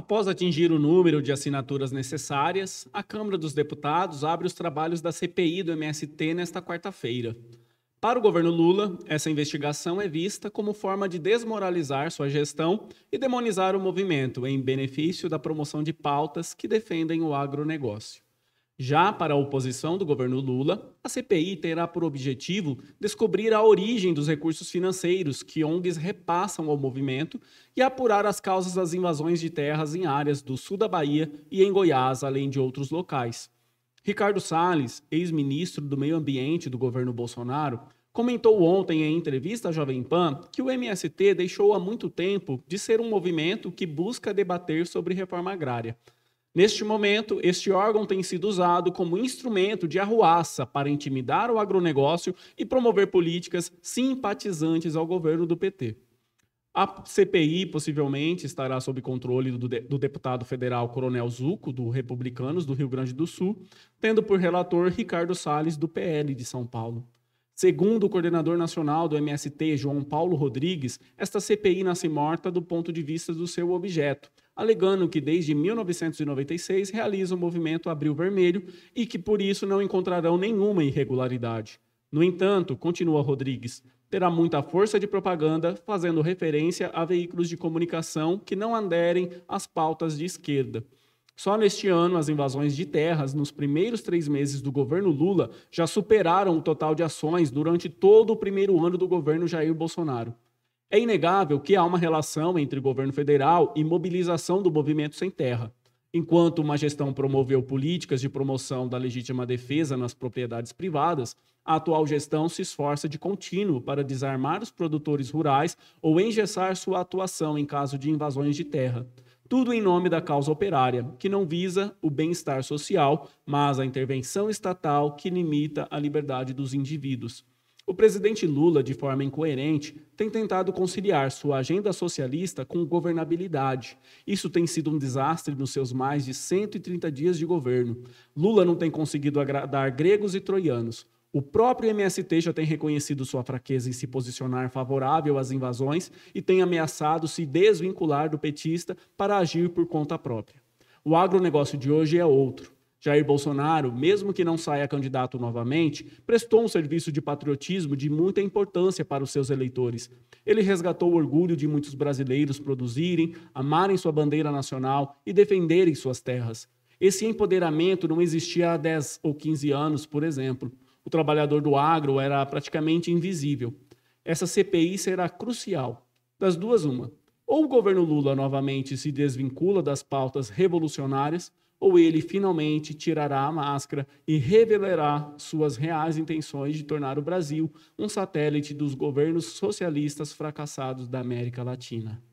Após atingir o número de assinaturas necessárias, a Câmara dos Deputados abre os trabalhos da CPI do MST nesta quarta-feira. Para o governo Lula, essa investigação é vista como forma de desmoralizar sua gestão e demonizar o movimento em benefício da promoção de pautas que defendem o agronegócio. Já para a oposição do governo Lula, a CPI terá por objetivo descobrir a origem dos recursos financeiros que ONGs repassam ao movimento e apurar as causas das invasões de terras em áreas do sul da Bahia e em Goiás, além de outros locais. Ricardo Salles, ex-ministro do Meio Ambiente do governo Bolsonaro, comentou ontem em entrevista à Jovem Pan que o MST deixou há muito tempo de ser um movimento que busca debater sobre reforma agrária. Neste momento, este órgão tem sido usado como instrumento de arruaça para intimidar o agronegócio e promover políticas simpatizantes ao governo do PT. A CPI possivelmente estará sob controle do, de, do, deputado federal Coronel Zuco, do Republicanos do Rio Grande do Sul, tendo por relator Ricardo Salles, do PL de São Paulo. Segundo o coordenador nacional do MST, João Paulo Rodrigues, esta CPI nasce morta do ponto de vista do seu objeto, alegando que desde 1996 realiza o movimento Abril Vermelho e que por isso não encontrarão nenhuma irregularidade. No entanto, continua Rodrigues, terá muita força de propaganda, fazendo referência a veículos de comunicação que não aderem às pautas de esquerda. Só neste ano, as invasões de terras nos primeiros três meses do governo Lula já superaram o total de ações durante todo o primeiro ano do governo Jair Bolsonaro. É inegável que há uma relação entre governo federal e mobilização do movimento sem terra. Enquanto uma gestão promoveu políticas de promoção da legítima defesa nas propriedades privadas, a atual gestão se esforça de contínuo para desarmar os produtores rurais ou engessar sua atuação em caso de invasões de terra. Tudo em nome da causa operária, que não visa o bem-estar social, mas a intervenção estatal que limita a liberdade dos indivíduos. O presidente Lula, de forma incoerente, tem tentado conciliar sua agenda socialista com governabilidade. Isso tem sido um desastre nos seus mais de 130 dias de governo. Lula não tem conseguido agradar gregos e troianos. O próprio MST já tem reconhecido sua fraqueza em se posicionar favorável às invasões e tem ameaçado se desvincular do petista para agir por conta própria. O agronegócio de hoje é outro. Jair Bolsonaro, mesmo que não saia candidato novamente, prestou um serviço de patriotismo de muita importância para os seus eleitores. Ele resgatou o orgulho de muitos brasileiros produzirem, amarem sua bandeira nacional e defenderem suas terras. Esse empoderamento não existia há 10 ou 15 anos, por exemplo. O trabalhador do agro era praticamente invisível. Essa CPI será crucial. Das duas, uma. Ou o governo Lula novamente se desvincula das pautas revolucionárias, ou ele finalmente tirará a máscara e revelará suas reais intenções de tornar o Brasil um satélite dos governos socialistas fracassados da América Latina.